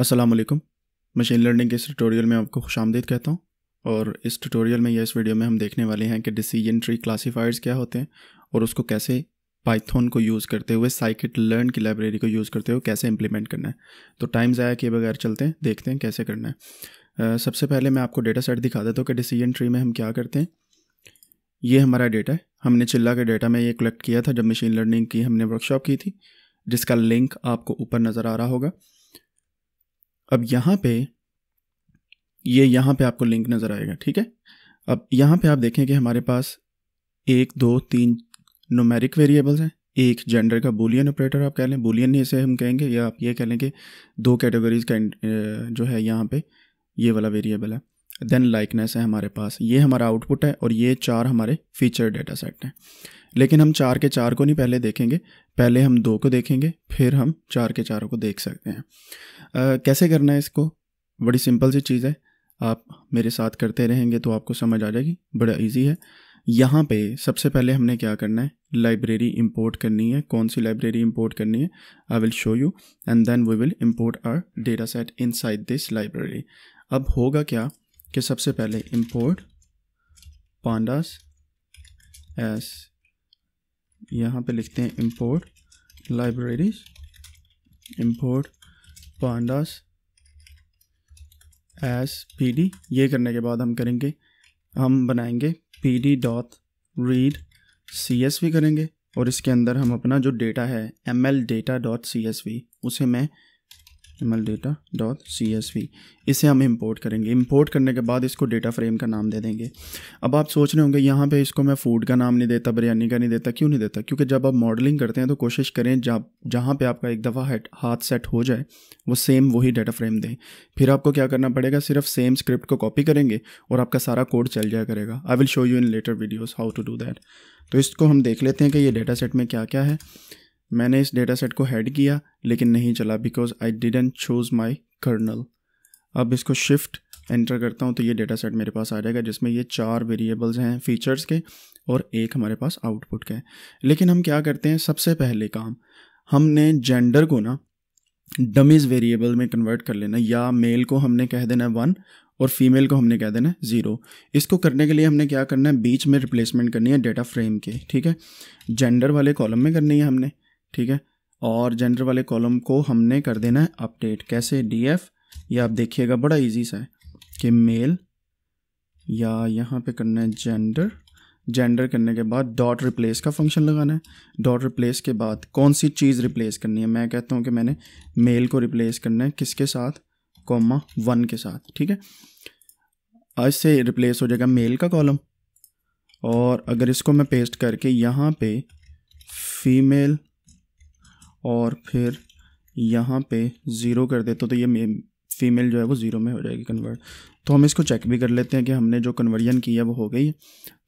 Aslam machine learning के इस tutorial में आपको खुश आमदीद कहता हूँ और इस ट्यूटोरियल में या इस वीडियो में हम देखने वाले हैं कि डिसीजन ट्री क्लासीफायर्स क्या होते हैं और उसको कैसे पाइथन को यूज़ करते हुए साइकिट लर्न की लाइब्रेरी को यूज़ करते हुए कैसे इंप्लीमेंट करना है तो टाइम ज़ाया किए बगैर चलते हैं देखते हैं कैसे करना है सबसे पहले मैं आपको डेटा सेट दिखा देता हूँ कि डिसीजन ट्री में हम क्या करते हैं ये हमारा डेटा है हमने चिल्ला के डेटा में ये कलेक्ट किया था जब मशीन लर्निंग की हमने वर्कशॉप की थी जिसका लिंक आपको ऊपर नज़र आ रहा होगा अब यहाँ पे ये यहाँ पे आपको लिंक नज़र आएगा ठीक है अब यहाँ पे आप देखें कि हमारे पास एक दो तीन नोमेरिक वेरिएबल्स हैं एक जेंडर का बोलियन ऑपरेटर आप कह लें नहीं इसे हम कहेंगे या आप ये कह लें कि दो कैटेगरीज का जो है यहाँ पे ये वाला वेरिएबल है देन लाइकनेस है हमारे पास ये हमारा आउटपुट है और ये चार हमारे फीचर डेटा सेट हैं लेकिन हम चार के चार को नहीं पहले देखेंगे पहले हम दो को देखेंगे फिर हम चार के चारों को देख सकते हैं कैसे करना है इसको बड़ी सिंपल सी चीज़ है आप मेरे साथ करते रहेंगे तो आपको समझ आ जाएगी बड़ा इजी है यहाँ पे सबसे पहले हमने क्या करना है लाइब्रेरी इंपोर्ट करनी है कौन सी लाइब्रेरी इंपोर्ट करनी है I will show you and then we will import our data set in this library अब होगा क्या कि सबसे पहले इंपोर्ट पांडास एस यहाँ पे लिखते हैं import libraries import pandas as P D ये करने के बाद हम करेंगे हम बनाएंगे P D dot read C S V करेंगे और इसके अंदर हम अपना जो डेटा है M L data dot C S V उसे मैं M L data dot C S V इसे हम इंपोर्ट करेंगे इंपोर्ट करने के बाद इसको डेटा फ्रेम का नाम दे देंगे अब आप सोच रहे होंगे यहाँ पे इसको मैं फूड का नाम नहीं देता बिरयानी का नहीं देता क्यों नहीं देता क्योंकि जब आप मॉडलिंग करते हैं तो कोशिश करें जहाँ जहाँ पे आपका एक दफ़ा हाथ सेट हो जाए वो सेम वही डेटा फ्रेम दें फिर आपको क्या करना पड़ेगा सिर्फ सेम स्क्रिप्ट को कॉपी करेंगे और आपका सारा कोड चल जाया करेगा I will show you in later videos how to do that तो इसको हम देख लेते हैं कि ये डेटा सेट में क्या क्या है मैंने इस डेटा सेट को हेड किया लेकिन नहीं चला because I didn't choose my kernel अब इसको शिफ्ट एंटर करता हूँ तो ये डेटा सेट मेरे पास आ जाएगा जिसमें ये चार वेरिएबल्स हैं फीचर्स के और एक हमारे पास आउटपुट के लेकिन हम क्या करते हैं सबसे पहले काम हमने जेंडर को ना डमीज़ वेरिएबल में कन्वर्ट कर लेना या मेल को हमने कह देना वन और फीमेल को हमने कह देना है ज़ीरो इसको करने के लिए हमने क्या करना है बीच में रिप्लेसमेंट करनी है डेटा फ्रेम के ठीक है जेंडर वाले कॉलम में करनी है हमने ठीक है और जेंडर वाले कॉलम को हमने कर देना है अपडेट कैसे डी एफ ये आप देखिएगा बड़ा इजी सा है कि मेल या यहाँ पे करना है जेंडर जेंडर करने के बाद डॉट रिप्लेस का फंक्शन लगाना है डॉट रिप्लेस के बाद कौन सी चीज़ रिप्लेस करनी है मैं कहता हूँ कि मैंने मेल को रिप्लेस करना है किसके साथ कॉमा वन के साथ ठीक है आज से रिप्लेस हो जाएगा मेल का कॉलम और अगर इसको मैं पेस्ट करके यहाँ पे फीमेल और फिर यहाँ पे ज़ीरो कर देते तो, तो ये फीमेल जो है वो ज़ीरो में हो जाएगी कन्वर्ट तो हम इसको चेक भी कर लेते हैं कि हमने जो कन्वर्जन किया वो हो गई है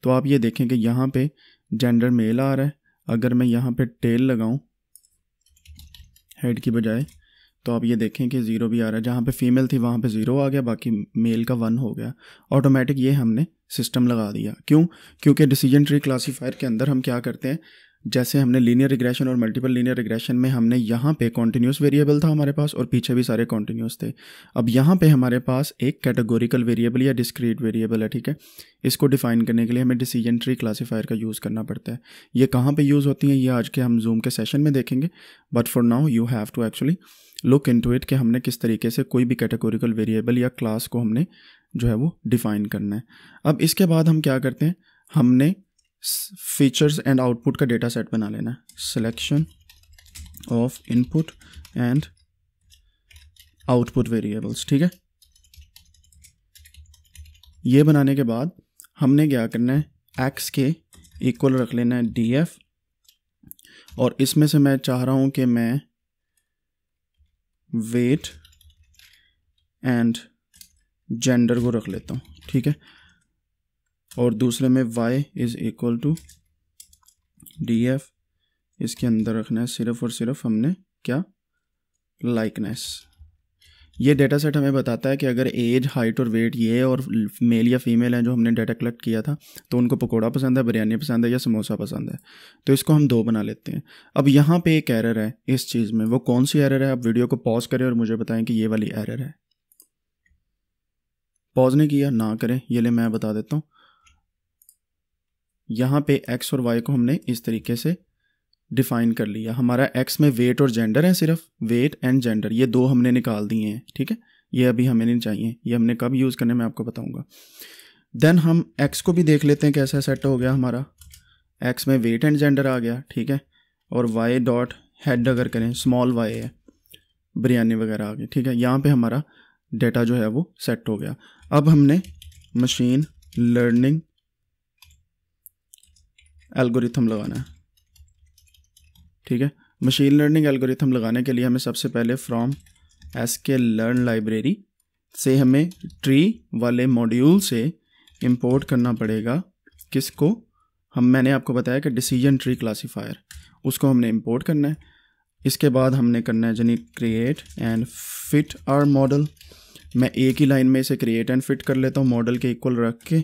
तो आप ये देखें कि यहाँ पे जेंडर मेल आ रहा है अगर मैं यहाँ पे टेल लगाऊं हेड की बजाय तो आप ये देखें कि ज़ीरो भी आ रहा है जहाँ पे फीमेल थी वहाँ पे ज़ीरो आ गया बाकी मेल का वन हो गया ऑटोमेटिक ये हमने सिस्टम लगा दिया क्यों क्योंकि डिसीजन ट्री क्लासीफायर के अंदर हम क्या करते हैं जैसे हमने लीनियर रिग्रेशन और मल्टीपल लीनियर रिग्रेशन में हमने यहाँ पे कॉन्टीन्यूस वेरिएबल था हमारे पास और पीछे भी सारे कॉन्टीन्यूस थे अब यहाँ पे हमारे पास एक कैटेगोरिकल वेरिएबल या डिस्क्रीट वेरिएबल है ठीक है इसको डिफाइन करने के लिए हमें डिसीजन ट्री क्लासीफायर का यूज़ करना पड़ता है ये कहाँ पर यूज़ होती हैं ये आज के हम जूम के सेशन में देखेंगे but for now you have to actually look into it कि हमने किस तरीके से कोई भी कैटेगोरिकल वेरिएबल या क्लास को हमने जो है वो डिफ़ाइन करना है अब इसके बाद हम क्या करते हैं हमने फीचर्स एंड आउटपुट का डेटा सेट बना लेना है selection of input and output variables ठीक है ये बनाने के बाद हमने क्या करना है एक्स के इक्वल रख लेना है डी एफ और इसमें से मैं चाह रहा हूँ कि मैं वेट एंड जेंडर को रख लेता हूँ ठीक है और दूसरे में y is equal to D F इसके अंदर रखना है सिर्फ और सिर्फ हमने क्या लाइकनेस ये डेटा सेट हमें बताता है कि अगर एज हाइट और वेट ये और मेल या फीमेल हैं जो हमने डेटा कलेक्ट किया था तो उनको पकोड़ा पसंद है बिरयानी पसंद है या समोसा पसंद है तो इसको हम दो बना लेते हैं अब यहाँ पे एक एरर है इस चीज़ में वो कौन सी एरर है आप वीडियो को पॉज करें और मुझे बताएं कि ये वाली एरर है पॉज नहीं किया ना करें ये ले मैं बता देता हूँ यहाँ पे एक्स और वाई को हमने इस तरीके से डिफाइन कर लिया हमारा एक्स में वेट और जेंडर है सिर्फ वेट एंड जेंडर ये दो हमने निकाल दिए हैं ठीक है ये अभी हमें नहीं चाहिए ये हमने कब यूज़ करने मैं आपको बताऊँगा देन हम एक्स को भी देख लेते हैं कैसा सेट हो गया हमारा एक्स में वेट एंड जेंडर आ गया ठीक है और वाई डॉट हेड अगर करें स्मॉल वाई है बिरयानी वगैरह आ गई ठीक है यहाँ पे हमारा डेटा जो है वो सेट हो गया अब हमने मशीन लर्निंग एल्गोरिथम लगाना है ठीक है मशीन लर्निंग एल्गोरिथम लगाने के लिए हमें सबसे पहले from S K learn library से हमें ट्री वाले मॉड्यूल से इंपोर्ट करना पड़ेगा किसको हम मैंने आपको बताया कि डिसीजन ट्री क्लासीफायर उसको हमने इंपोर्ट करना है इसके बाद हमने करना है जनी create and fit our model मैं एक ही लाइन में इसे क्रिएट एंड फिट कर लेता हूँ मॉडल के इक्वल रख के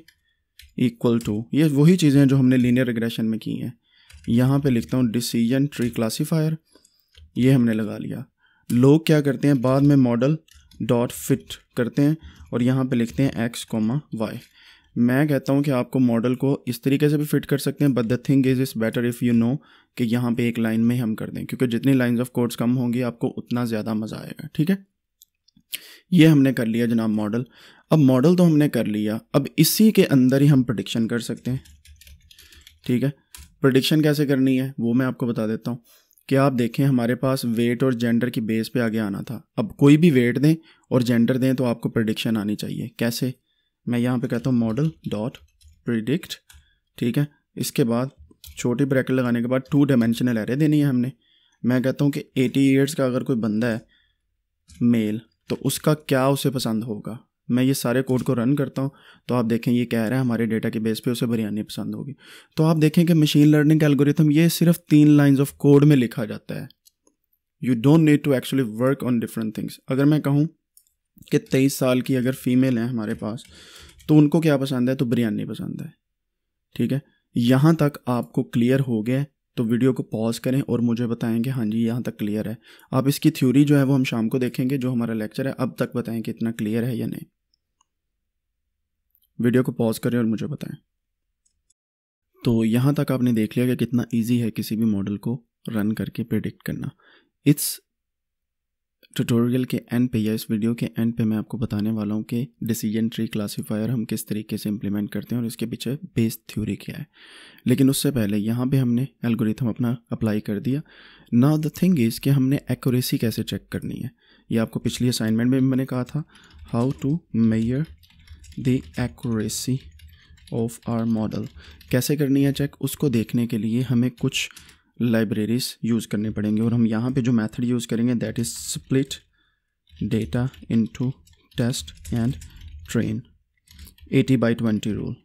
इक्वल टू ये वही चीज़ें जो हमने लीनियर रिग्रेशन में की हैं यहाँ पे लिखता हूँ डिसीजन ट्री क्लासीफायर ये हमने लगा लिया लोग क्या करते हैं बाद में मॉडल डॉट फिट करते हैं और यहाँ पे लिखते हैं एक्स कोमा वाई मैं कहता हूँ कि आपको मॉडल को इस तरीके से भी फिट कर सकते हैं but the thing is is better if you know कि यहाँ पे एक लाइन में ही हम कर दें क्योंकि जितनी लाइंस ऑफ कोड्स कम होंगी आपको उतना ज़्यादा मज़ा आएगा ठीक है ये हमने कर लिया जनाब मॉडल अब मॉडल तो हमने कर लिया अब इसी के अंदर ही हम प्रडिक्शन कर सकते हैं ठीक है प्रडिक्शन कैसे करनी है वो मैं आपको बता देता हूँ कि आप देखें हमारे पास वेट और जेंडर की बेस पे आगे आना था अब कोई भी वेट दें और जेंडर दें तो आपको प्रडिक्शन आनी चाहिए कैसे मैं यहाँ पे कहता हूँ मॉडल डॉट प्रिडिक्ट ठीक है इसके बाद छोटी ब्रैकेट लगाने के बाद टू डायमेंशनल एरे देनी है हमने मैं कहता हूँ कि एटी ईयर्स का अगर कोई बंदा है मेल तो उसका क्या उसे पसंद होगा मैं ये सारे कोड को रन करता हूँ तो आप देखें ये कह रहा है हमारे डेटा के बेस पे उसे बिरयानी पसंद होगी तो आप देखें कि मशीन लर्निंग का एल्गोरिथम ये सिर्फ तीन लाइंस ऑफ कोड में लिखा जाता है you don't need to actually work on different things अगर मैं कहूँ कि तेईस साल की अगर फीमेल है हमारे पास तो उनको क्या पसंद है तो बिरयानी पसंद है ठीक है यहाँ तक आपको क्लियर हो गया तो वीडियो को पॉज करें और मुझे बताएं कि हाँ जी यहाँ तक क्लियर है आप इसकी थ्योरी जो है वो हम शाम को देखेंगे जो हमारा लेक्चर है अब तक बताएं कि इतना क्लियर है या नहीं वीडियो को पॉज करें और मुझे बताएं तो यहाँ तक आपने देख लिया कि कितना इजी है किसी भी मॉडल को रन करके प्रिडिक्ट करना इस ट्यूटोरियल के एंड पे या इस वीडियो के एंड पे मैं आपको बताने वाला हूँ कि डिसीजन ट्री क्लासिफायर हम किस तरीके से इम्प्लीमेंट करते हैं और इसके पीछे बेस थ्योरी क्या है लेकिन उससे पहले यहाँ पे हमने एल्गोरिथम अपना अप्लाई कर दिया नाउ द थिंग इज़ कि हमने एक्यूरेसी कैसे चेक करनी है ये आपको पिछली असाइनमेंट में भी मैंने कहा था how to measure the accuracy of our model कैसे करनी है चेक उसको देखने के लिए हमें कुछ लाइब्रेरीज यूज़ करने पड़ेंगे और हम यहाँ पे जो मेथड यूज़ करेंगे that is split data into test and train 80 by 20 rule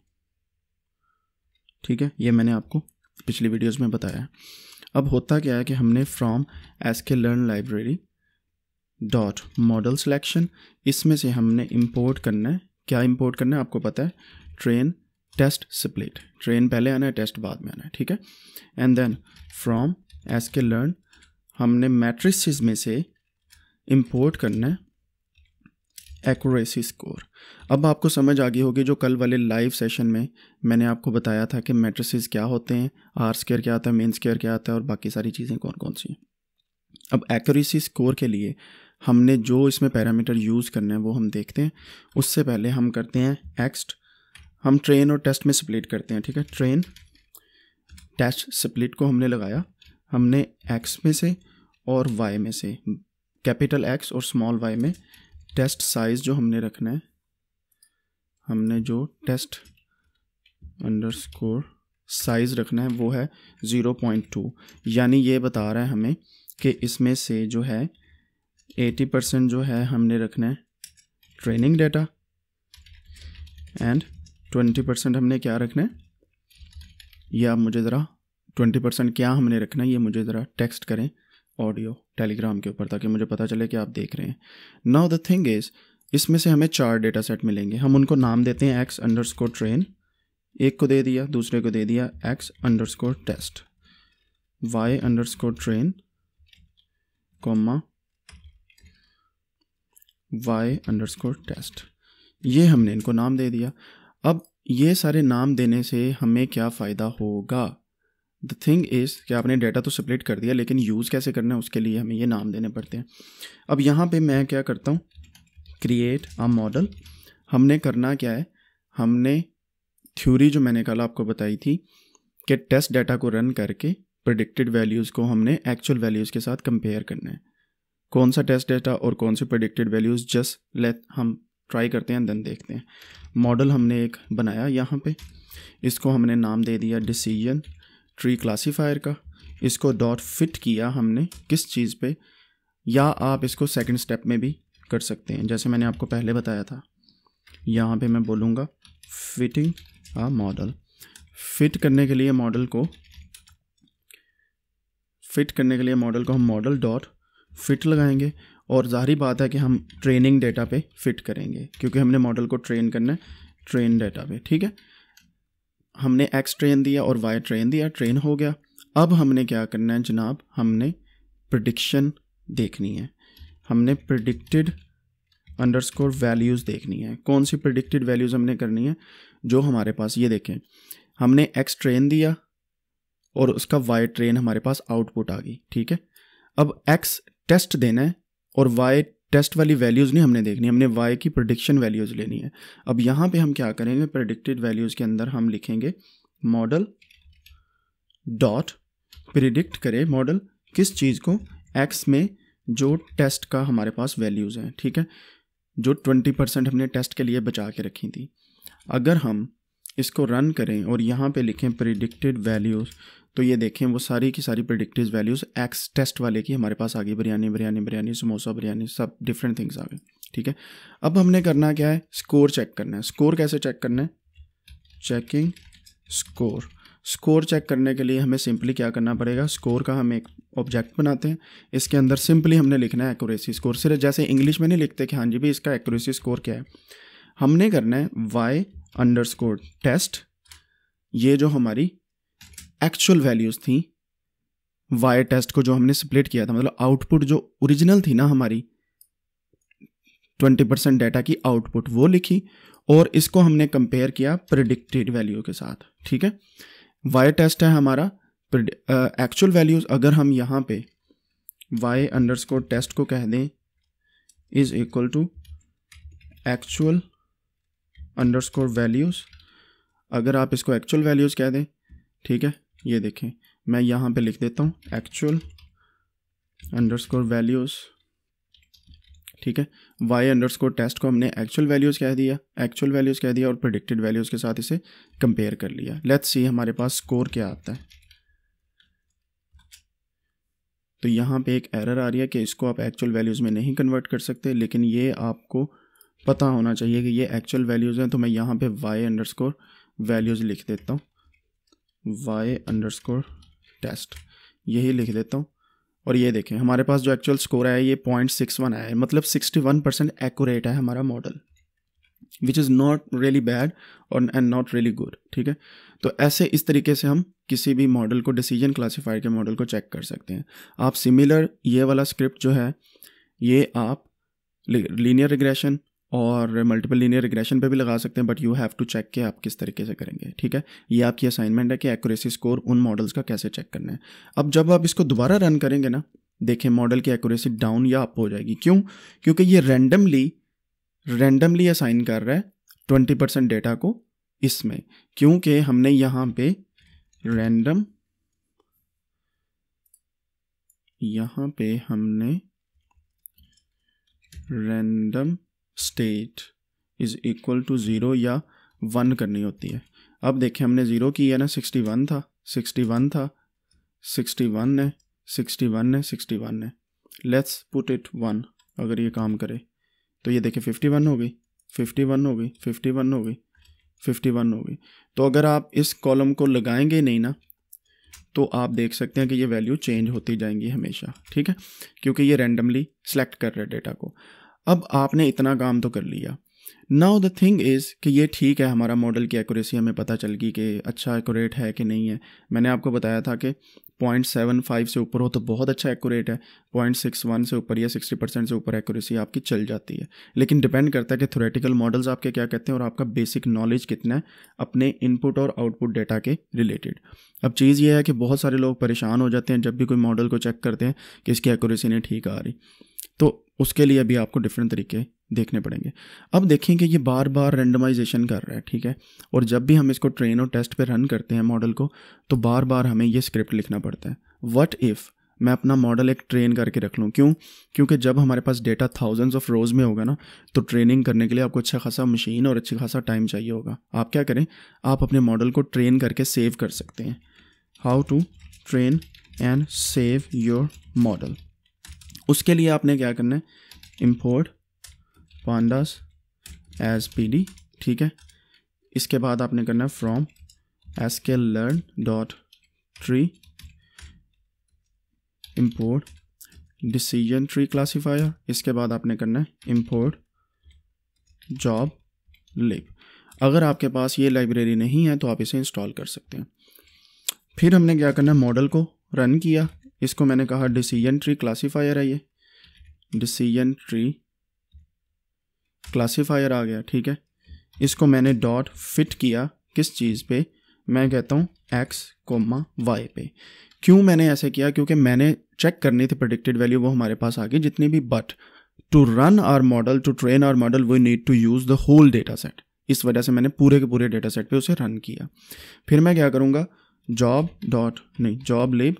ठीक है ये मैंने आपको पिछली वीडियोस में बताया अब होता क्या है कि हमने from S K learn library dot model selection इसमें से हमने इम्पोर्ट करना है क्या इम्पोर्ट करना है आपको पता है ट्रेन टेस्ट स्प्लिट ट्रेन पहले आना है टेस्ट बाद में आना है ठीक है and then from S K learn हमने मैट्रिसेस में से इम्पोर्ट करना है एक्यूरेसी स्कोर अब आपको समझ आ गई होगी जो कल वाले लाइव सेशन में मैंने आपको बताया था कि मैट्रिसेस क्या होते हैं आर स्केयर क्या आता है मेन स्केयर क्या आता है और बाकी सारी चीज़ें कौन कौन सी हैं अब एक्यूरेसी स्कोर के लिए हमने जो इसमें पैरामीटर यूज़ करने हैं वो हम देखते हैं उससे पहले हम करते हैं एक्स्ट हम ट्रेन और टेस्ट में स्प्लिट करते हैं ठीक है ट्रेन टेस्ट स्प्लिट को हमने लगाया हमने एक्स में से और वाई में से कैपिटल एक्स और स्मॉल वाई में टेस्ट साइज़ जो हमने रखना है हमने जो टेस्ट अंडर स्कोर साइज़ रखना है वो है ज़ीरो पॉइंट टू यानी ये बता रहा है हमें कि इसमें से जो है एटी परसेंट जो है हमने रखना है training data and twenty percent हमने क्या रखना है ये आप मुझे ज़रा ट्वेंटी परसेंट क्या हमने रखना है ये मुझे ज़रा टेक्स्ट करें ऑडियो टेलीग्राम के ऊपर ताकि मुझे पता चले कि आप देख रहे हैं नाउ द थिंग इज़ इसमें से हमें चार डेटा सेट मिलेंगे हम उनको नाम देते हैं एक्स अंडर स्कोर ट्रेन एक को दे दिया दूसरे को दे दिया X underscore test Y underscore train comma Y underscore test ये हमने इनको नाम दे दिया अब ये सारे नाम देने से हमें क्या फ़ायदा होगा द थिंग इज़ कि आपने डेटा तो सप्लिट कर दिया लेकिन यूज़ कैसे करना है उसके लिए हमें ये नाम देने पड़ते हैं अब यहाँ पे मैं क्या करता हूँ क्रिएट अ मॉडल हमने करना क्या है हमने थ्योरी जो मैंने कल आपको बताई थी कि टेस्ट डाटा को रन करके प्रडिक्टेड वैल्यूज़ को हमने एक्चुअल वैल्यूज़ के साथ कंपेयर करना है कौन सा टेस्ट डेटा और कौन से प्रडिक्टेड वैल्यूज़ जस्ट लेट हम ट्राई करते हैं देन देखते हैं मॉडल हमने एक बनाया यहाँ पे इसको हमने नाम दे दिया डिसीजन ट्री क्लासीफायर का इसको डॉट फिट किया हमने किस चीज़ पे या आप इसको सेकंड स्टेप में भी कर सकते हैं जैसे मैंने आपको पहले बताया था यहाँ पे मैं बोलूँगा फिटिंग आ मॉडल फिट करने के लिए मॉडल को फिट करने के लिए मॉडल को हम मॉडल डॉट फिट लगाएंगे और ज़ाहरी बात है कि हम ट्रेनिंग डेटा पे फिट करेंगे क्योंकि हमने मॉडल को ट्रेन करना है ट्रेन डेटा पे ठीक है हमने एक्स ट्रेन दिया और वाई ट्रेन दिया ट्रेन हो गया अब हमने क्या करना है जनाब हमने प्रडिक्शन देखनी है हमने प्रडिक्टेड अंडरस्कोर वैल्यूज़ देखनी है कौन सी प्रडिक्टेड वैल्यूज़ हमने करनी है जो हमारे पास ये देखें हमने एक्स ट्रेन दिया और उसका वाई ट्रेन हमारे पास आउटपुट आ गई ठीक है अब एक्स टेस्ट देना है और वाई टेस्ट वाली वैल्यूज़ नहीं हमने देखनी हमने वाई की प्रडिक्शन वैल्यूज़ लेनी है अब यहाँ पे हम क्या करेंगे प्रडिक्टेड वैल्यूज़ के अंदर हम लिखेंगे मॉडल डॉट प्रिडिक्ट करें मॉडल किस चीज़ को एक्स में जो टेस्ट का हमारे पास वैल्यूज़ हैं ठीक है जो ट्वेंटी परसेंट हमने टेस्ट के लिए बचा के रखी थी अगर हम इसको रन करें और यहाँ पे लिखें प्रिडिक्टेड वैल्यूज़ तो ये देखें वो सारी की सारी प्रडिक्टिव वैल्यूज़ एक्स टेस्ट वाले की हमारे पास आ गई बिरयानी बिरयानी बिरयानी समोसा बिरयानी सब डिफरेंट थिंग्स आ गए ठीक है अब हमने करना क्या है स्कोर चेक करना है स्कोर कैसे चेक करना है चेकिंग स्कोर स्कोर चेक करने के लिए हमें सिंपली क्या करना पड़ेगा स्कोर का हम एक ऑब्जेक्ट बनाते हैं इसके अंदर सिंपली हमने लिखना है एक्यूरेसी स्कोर सिर्फ जैसे इंग्लिश में नहीं लिखते कि हाँ जी भी इसका एक्यूरेसी स्कोर क्या है हमने करना है वाई अंडर स्कोर टेस्ट ये जो हमारी एक्चुअल वैल्यूज़ थी वायर टेस्ट को जो हमने स्प्लिट किया था मतलब आउटपुट जो ओरिजिनल थी ना हमारी ट्वेंटी परसेंट डाटा की आउटपुट वो लिखी और इसको हमने कंपेयर किया प्रिडिक्टेड वैल्यू के साथ ठीक है वाई टेस्ट है हमारा एक्चुअल वैल्यूज अगर हम यहाँ पे वाई अंडरस्कोर टेस्ट को कह दें is equal to actual underscore values अगर आप इसको एक्चुअल वैल्यूज़ कह दें ठीक है ये देखें मैं यहाँ पे लिख देता हूँ एक्चुअल अंडरस्कोर वैल्यूज़ ठीक है वाई अंडरस्कोर टेस्ट को हमने एक्चुअल वैल्यूज़ कह दिया एक्चुअल वैल्यूज़ कह दिया और प्रिडिक्टेड वैल्यूज़ के साथ इसे कंपेयर कर लिया लेट्स सी हमारे पास स्कोर क्या आता है तो यहाँ पे एक एरर आ रही है कि इसको आप एक्चुअल वैल्यूज़ में नहीं कन्वर्ट कर सकते लेकिन ये आपको पता होना चाहिए कि ये एक्चुअल वैल्यूज़ हैं तो मैं यहाँ पे वाई अंडरस्कोर वैल्यूज़ लिख देता हूँ वाई अंडरस्कोर टेस्ट यही लिख देता हूँ और ये देखें हमारे पास जो एक्चुअल स्कोर आया ये पॉइंट सिक्स वन आया है मतलब सिक्सटी वन परसेंट एक्यूरेट है हमारा model which is not really bad और एंड नॉट रियली गुड ठीक है तो ऐसे इस तरीके से हम किसी भी मॉडल को डिसीजन क्लासीफायर के मॉडल को चेक कर सकते हैं आप सिमिलर ये वाला स्क्रिप्ट जो है ये आप लीनियर रिग्रेशन और मल्टीपल लीनियर रिग्रेशन पे भी लगा सकते हैं but you have to check कि आप किस तरीके से करेंगे ठीक है ये आपकी असाइनमेंट है कि एक्यूरेसी स्कोर उन मॉडल्स का कैसे चेक करना है अब जब आप इसको दोबारा रन करेंगे ना देखें मॉडल की एक्यूरेसी डाउन या अप हो जाएगी क्यों क्योंकि ये रैंडमली रैंडमली असाइन कर रहा है ट्वेंटी परसेंट डेटा को इसमें क्योंकि हमने यहाँ पे रैंडम यहाँ पे हमने random state is equal to zero या वन करनी होती है अब देखें हमने ज़ीरो की है ना सिक्सटी वन था सिक्सटी वन था सिक्सटी वन है सिक्सटी वन है सिक्सटी वन है लेट्स पुट इट वन अगर ये काम करे तो ये देखें फिफ्टी वन हो गई फिफ्टी वन हो गई फिफ्टी वन हो गई फिफ्टी वन हो गई तो अगर आप इस कॉलम को लगाएंगे नहीं ना तो आप देख सकते हैं कि ये वैल्यू चेंज होती जाएंगी हमेशा ठीक है क्योंकि ये रैंडमली सेलेक्ट कर रहे डेटा को अब आपने इतना काम तो कर लिया नाउ द थिंग इज़ कि ये ठीक है हमारा मॉडल की एक्यूरेसी हमें पता चल गई कि अच्छा एक्यूरेट है कि नहीं है मैंने आपको बताया था कि पॉइंट सेवन फाइव से ऊपर हो तो बहुत अच्छा एक्यूरेट है पॉइंट सिक्स वन से ऊपर या सिक्सटी परसेंट से ऊपर एक्यूरेसी आपकी चल जाती है लेकिन डिपेंड करता है कि थोरेटिकल मॉडल्स आपके क्या कहते हैं और आपका बेसिक नॉलेज कितना है अपने इनपुट और आउटपुट डेटा के रिलेटेड अब चीज़ यह है कि बहुत सारे लोग परेशान हो जाते हैं जब भी कोई मॉडल को चेक करते हैं कि इसकी एक्यूरेसी नहीं ठीक आ रही उसके लिए भी आपको डिफरेंट तरीके देखने पड़ेंगे अब देखें कि ये बार बार रेंडमाइजेशन कर रहा है ठीक है और जब भी हम इसको ट्रेन और टेस्ट पे रन करते हैं मॉडल को तो बार बार हमें ये स्क्रिप्ट लिखना पड़ता है वट इफ़ मैं अपना मॉडल एक ट्रेन करके रख लूँ क्यों क्योंकि जब हमारे पास डेटा थाउजेंड्स ऑफ रोज़ में होगा ना तो ट्रेनिंग करने के लिए आपको अच्छा खासा मशीन और अच्छा खासा टाइम चाहिए होगा आप क्या करें आप अपने मॉडल को ट्रेन करके सेव कर सकते हैं how to train and save your model उसके लिए आपने क्या करना है import pandas as P D ठीक है इसके बाद आपने करना है from S K learn dot tree import decision tree classifier इसके बाद आपने करना है इम्पोर्ट जॉब लिप अगर आपके पास ये लाइब्रेरी नहीं है तो आप इसे इंस्टॉल कर सकते हैं फिर हमने क्या करना है मॉडल को रन किया इसको मैंने कहा डिसीजन ट्री क्लासीफायर है ये डिसीजन ट्री क्लासीफायर आ गया ठीक है इसको मैंने डॉट फिट किया किस चीज़ पे मैं कहता हूँ एक्स कोमा वाई पे क्यों मैंने ऐसे किया क्योंकि मैंने चेक करनी थी प्रडिक्टेड वैल्यू वो हमारे पास आ गई जितनी भी but to run our model to train our model we need to use the whole data set इस वजह से मैंने पूरे के पूरे डेटा सेट पर उसे रन किया फिर मैं क्या करूँगा जॉब डॉट नहीं जॉब लेब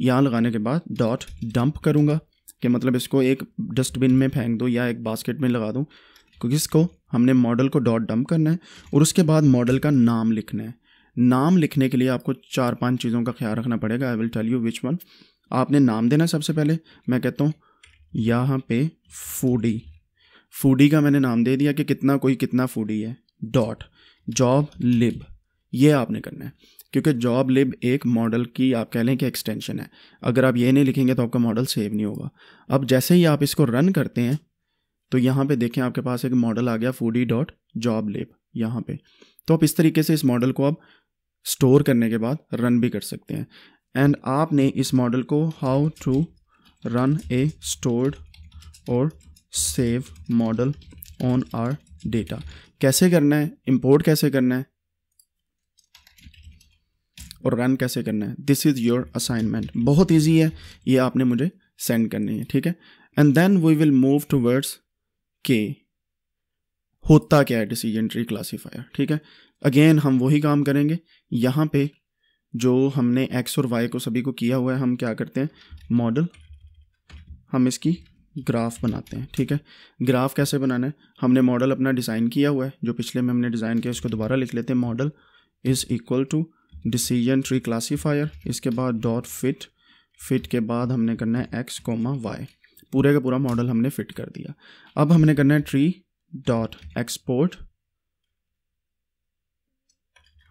यहाँ लगाने के बाद डॉट डंप करूँगा कि मतलब इसको एक डस्टबिन में फेंक दो या एक बास्केट में लगा दूँ क्योंकि इसको हमने मॉडल को डॉट डंप करना है और उसके बाद मॉडल का नाम लिखना है नाम लिखने के लिए आपको चार पांच चीज़ों का ख्याल रखना पड़ेगा I will tell you which one आपने नाम देना सबसे पहले मैं कहता हूँ यहाँ पे फूडी फूडी का मैंने नाम दे दिया कि कितना कोई कितना फूडी है डॉट जॉब लिब ये आपने करना है क्योंकि जॉब लिब एक मॉडल की आप कह लें कि एक्सटेंशन है अगर आप ये नहीं लिखेंगे तो आपका मॉडल सेव नहीं होगा अब जैसे ही आप इसको रन करते हैं तो यहाँ पे देखें आपके पास एक मॉडल आ गया फूडी डॉट जॉब लिब यहाँ पर तो आप इस तरीके से इस मॉडल को आप स्टोर करने के बाद रन भी कर सकते हैं एंड आपने इस मॉडल को how to run a stored और save model on our data कैसे करना है इंपोर्ट कैसे करना है और रन कैसे करना है दिस इज़ योर असाइनमेंट बहुत ईजी है ये आपने मुझे सेंड करनी है ठीक है and then we will move towards के होता क्या है डिसीजन ट्री क्लासीफायर ठीक है अगेन हम वही काम करेंगे यहाँ पे जो हमने एक्स और वाई को सभी को किया हुआ है हम क्या करते हैं मॉडल हम इसकी ग्राफ बनाते हैं ठीक है ग्राफ कैसे बनाना है हमने मॉडल अपना डिज़ाइन किया हुआ है जो पिछले में हमने डिज़ाइन किया उसको दोबारा लिख लेते हैं model is equal to decision tree classifier इसके बाद डॉट फिट फिट के बाद हमने करना है एक्स कोमा वाई पूरे का पूरा मॉडल हमने फिट कर दिया अब हमने करना है ट्री डॉट एक्सपोर्ट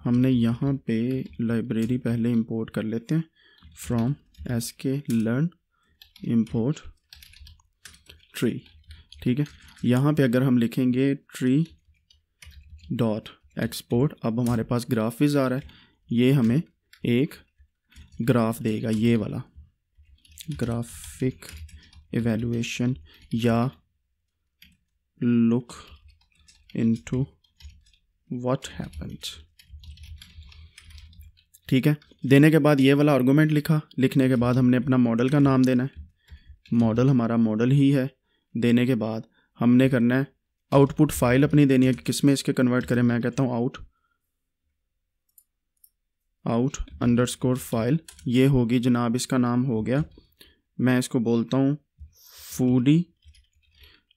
हमने यहाँ पे लाइब्रेरी पहले इंपोर्ट कर लेते हैं from S K learn import tree ठीक है यहाँ पे अगर हम लिखेंगे ट्री डॉट एक्सपोर्ट अब हमारे पास ग्राफिज आ रहा है ये हमें एक ग्राफ देगा ये वाला ग्राफिक एवेलुएशन या लुक इनटू व्हाट हैपेंड ठीक है देने के बाद ये वाला आर्गूमेंट लिखा लिखने के बाद हमने अपना मॉडल का नाम देना है मॉडल हमारा मॉडल ही है देने के बाद हमने करना है आउटपुट फाइल अपनी देनी है कि किस में इसके कन्वर्ट करें मैं कहता हूँ out out underscore file ये होगी जनाब इसका नाम हो गया मैं इसको बोलता हूँ फूडी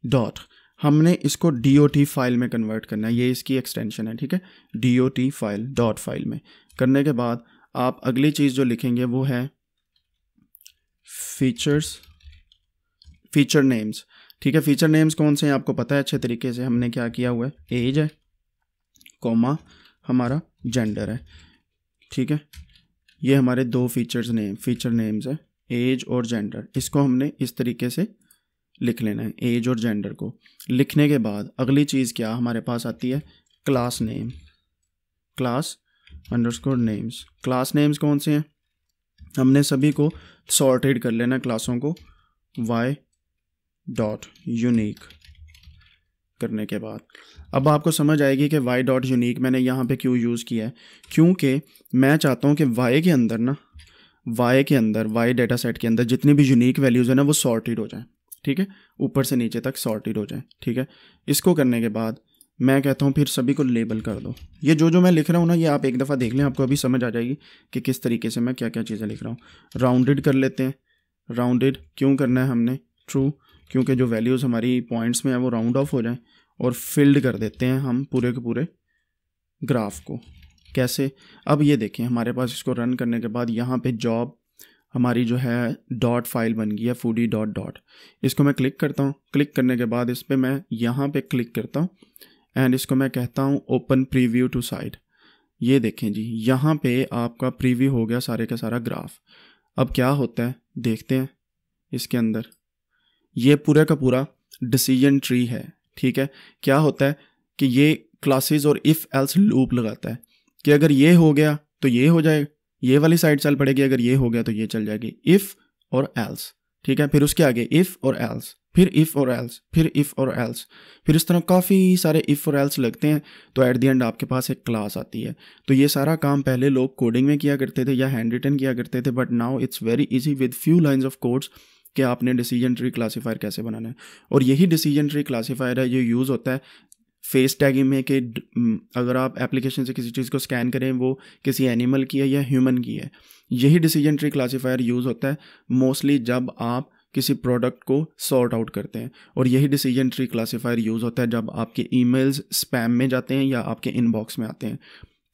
डॉट हमने इसको डी ओ टी फाइल में कन्वर्ट करना है ये इसकी एक्सटेंशन है ठीक है D O T file dot file में करने के बाद आप अगली चीज़ जो लिखेंगे वो है फीचर्स फीचर नेम्स ठीक है फीचर नेम्स कौन से हैं आपको पता है अच्छे तरीके से हमने क्या किया हुआ है एज है कॉमा हमारा जेंडर है ठीक है ये हमारे दो फीचर्स नेम फीचर नेम्स है एज और जेंडर इसको हमने इस तरीके से लिख लेना है एज और जेंडर को लिखने के बाद अगली चीज़ क्या हमारे पास आती है class name class underscore names class names कौन से हैं हमने सभी को सॉर्टेड कर लेना क्लासों को वाई डॉट यूनिक करने के बाद अब आपको समझ आएगी कि वाई डॉट यूनिक मैंने यहाँ पे क्यों यूज़ किया है क्योंकि मैं चाहता हूँ कि वाई के अंदर ना वाई के अंदर वाई डेटा सेट के अंदर जितनी भी यूनिक वैल्यूज़ है ना वो सॉर्टेड हो जाए ठीक है ऊपर से नीचे तक सॉर्टेड हो जाए ठीक है इसको करने के बाद मैं कहता हूँ फिर सभी को लेबल कर दो ये जो जो मैं लिख रहा हूँ ना ये आप एक दफ़ा देख लें आपको अभी समझ आ जाएगी कि किस तरीके से मैं क्या क्या चीज़ें लिख रहा हूँ राउंडेड कर लेते हैं राउंडेड क्यों करना है हमने ट्रू क्योंकि जो वैल्यूज़ हमारी पॉइंट्स में है वो राउंड ऑफ हो जाएँ और फिल्ड कर देते हैं हम पूरे के पूरे ग्राफ को कैसे अब ये देखें हमारे पास इसको रन करने के बाद यहाँ पे जॉब हमारी जो है डॉट फाइल बन गई है फूडी डॉट डॉट इसको मैं क्लिक करता हूँ क्लिक करने के बाद इस पर मैं यहाँ पे क्लिक करता हूँ एंड इसको मैं कहता हूँ ओपन प्रीव्यू टू साइड ये देखें जी यहाँ पे आपका प्रीव्यू हो गया सारे का सारा ग्राफ अब क्या होता है देखते हैं इसके अंदर ये पूरा का पूरा डिसीजन ट्री है ठीक है क्या होता है कि ये क्लासेस और इफ़ एल्स लूप लगाता है कि अगर ये हो गया तो ये हो जाएगा ये वाली साइड चल पड़ेगी अगर ये हो गया तो ये चल जाएगी इफ़ और एल्स ठीक है फिर उसके आगे इफ़ और एल्स फिर इफ़ और एल्स फिर इफ़ और एल्स फिर इस तरह काफ़ी सारे इफ़ और एल्स लगते हैं तो एट दी एंड आपके पास एक क्लास आती है तो ये सारा काम पहले लोग कोडिंग में किया करते थे या हैंड रिटन किया करते थे but now it's very easy with few lines of codes कि आपने डिसीजन ट्री क्लासीफायर कैसे बनाना है और यही डिसीजन ट्री क्लासीफायर है ये यूज़ होता है फेस टैगिंग में कि अगर आप एप्लीकेशन से किसी चीज़ को स्कैन करें वो किसी एनिमल की है या ह्यूमन की है यही डिसीजन ट्री क्लासीफायर यूज़ होता है मोस्टली जब आप किसी प्रोडक्ट को सॉर्ट आउट करते हैं और यही डिसीजन ट्री क्लासीफायर यूज़ होता है जब आपके ईमेल्स स्पैम में जाते हैं या आपके इनबॉक्स में आते हैं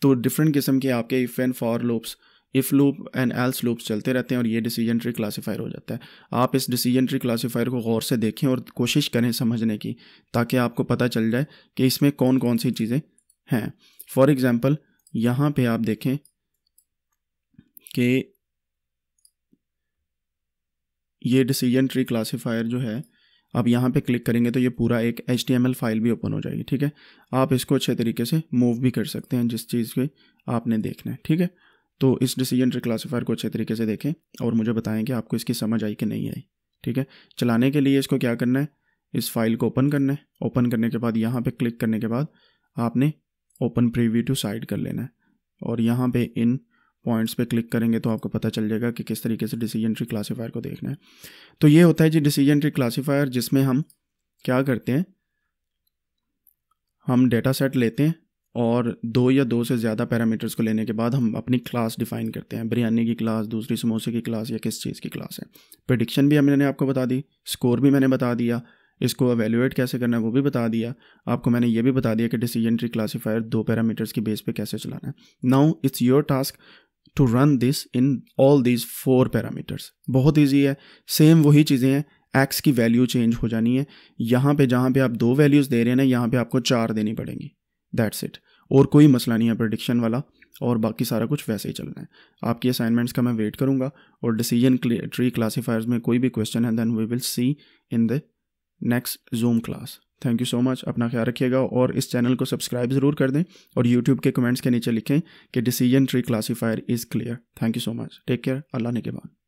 तो डिफरेंट किस्म के आपके if and for loops if loop and else loop चलते रहते हैं और ये डिसीजन ट्री क्लासीफायर हो जाता है आप इस डिसीजन ट्री क्लासीफायर को गौर से देखें और कोशिश करें समझने की ताकि आपको पता चल जाए कि इसमें कौन कौन सी चीज़ें हैं फॉर एग्ज़ाम्पल यहाँ पे आप देखें कि ये डिसीजन ट्री क्लासीफायर जो है आप यहाँ पे क्लिक करेंगे तो ये पूरा एक एच फाइल भी ओपन हो जाएगी ठीक है आप इसको अच्छे तरीके से मूव भी कर सकते हैं जिस चीज़ के आपने देखना है ठीक है तो इस डिसीजन ट्री क्लासीफायर को अच्छे तरीके से देखें और मुझे बताएं कि आपको इसकी समझ आई कि नहीं आई ठीक है चलाने के लिए इसको क्या करना है इस फाइल को ओपन करना है ओपन करने के बाद यहाँ पे क्लिक करने के बाद आपने ओपन प्रीव्यू टू साइड कर लेना है और यहाँ पे इन पॉइंट्स पे क्लिक करेंगे तो आपको पता चल जाएगा कि किस तरीके से डिसीजन ट्री क्लासीफायर को देखना है तो ये होता है जी डिसीजन ट्री क्लासीफायर जिसमें हम क्या करते हैं हम डेटा सेट लेते हैं और दो या दो से ज़्यादा पैरामीटर्स को लेने के बाद हम अपनी क्लास डिफाइन करते हैं बिरयानी की क्लास दूसरी समोसे की क्लास या किस चीज़ की क्लास है प्रडिक्शन भी मैंने आपको बता दी स्कोर भी मैंने बता दिया इसको अवेलुएट कैसे करना है वो भी बता दिया आपको मैंने ये भी बता दिया कि डिसीजन ट्री क्लासीफायर दो पैरामीटर्स की बेस पे कैसे चलाना है now it's your task to run this in all these four parameters बहुत ईजी है सेम वही चीज़ें हैं एक्स की वैल्यू चेंज हो जानी है यहाँ पे जहाँ पे आप दो वैल्यूज़ दे रहे हैं ना यहाँ पे आपको चार देनी पड़ेंगी दैट्स इट और कोई मसला नहीं है प्रडिक्शन वाला और बाकी सारा कुछ वैसे ही चलना है आपकी असाइनमेंट्स का मैं वेट करूँगा और डिसीजन ट्री क्लासीफायर्स में कोई भी क्वेश्चन है then we will see in the next Zoom class thank you so much अपना ख्याल रखिएगा और इस चैनल को सब्सक्राइब ज़रूर कर दें और यूट्यूब के कमेंट्स के नीचे लिखें कि decision tree classifier is clear thank you so much take care Allah ने के बाद